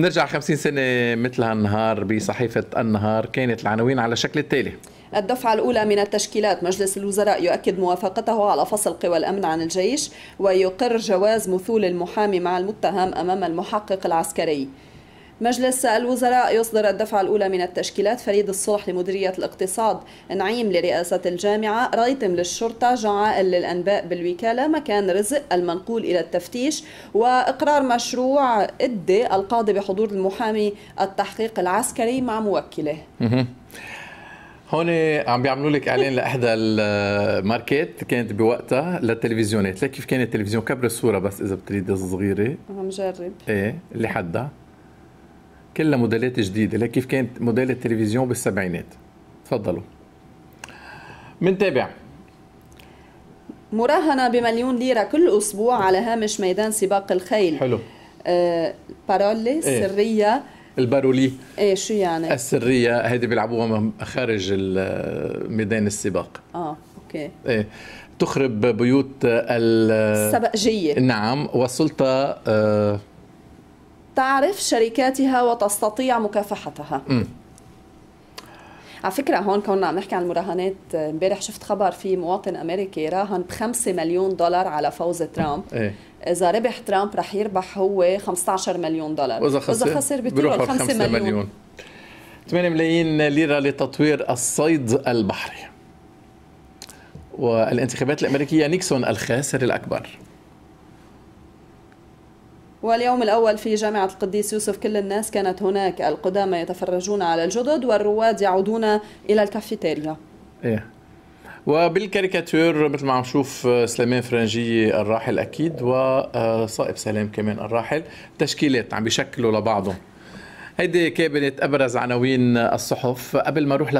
نرجع 50 سنة مثل هالنهار بصحيفة النهار كانت العناوين على شكل التالي الدفعة الأولى من التشكيلات مجلس الوزراء يؤكد موافقته على فصل قوى الأمن عن الجيش ويقر جواز مثول المحامي مع المتهم أمام المحقق العسكري مجلس الوزراء يصدر الدفعة الأولى من التشكيلات فريد الصلح لمديرية الاقتصاد نعيم لرئاسة الجامعة ريتم للشرطة جعائل للأنباء بالوكالة مكان رزق المنقول إلى التفتيش وإقرار مشروع إدي القاضي بحضور المحامي التحقيق العسكري مع موكله هون عم بيعملوا لك اعلان لاحدى الماركات كانت بوقتها للتلفزيونات كيف كان التلفزيون كبر الصوره بس اذا بتريد صغيره عم جرب ايه اللي حدها كلها موديلات جديده كيف كانت موديل التلفزيون بالسبعينات تفضلوا منتابع مراهنه بمليون ليره كل اسبوع على هامش ميدان سباق الخيل حلو آه بارولي إيه؟ سريه البارولي ايه شو يعني؟ السريه هذه بيلعبوها خارج ميدان السباق اه اوكي ايه تخرب بيوت السبقجيه نعم والسلطه آه تعرف شركاتها وتستطيع مكافحتها على فكرة هون كنا عم نحكي عن المراهنات آه، امبارح شفت خبر في مواطن أمريكي راهن بخمسة مليون دولار على فوز ترامب إيه؟ إذا ربح ترامب رح يربح هو 15 مليون دولار وإذا خسر, خسر بيطيروا 5 مليون, مليون. 8 ملايين ليرة لتطوير الصيد البحري والانتخابات الأمريكية نيكسون الخاسر الأكبر واليوم الأول في جامعة القديس يوسف كل الناس كانت هناك القدامى يتفرجون على الجدد والرواد يعودون إلى الكافيتيريا إيه وبالكاريكاتور مثل ما عم نشوف آه، سليمان فرنجية الراحل أكيد وصائب سلام كمان الراحل تشكيلات عم بيشكلوا لبعضهم هيدي كابنة أبرز عناوين الصحف قبل ما أروح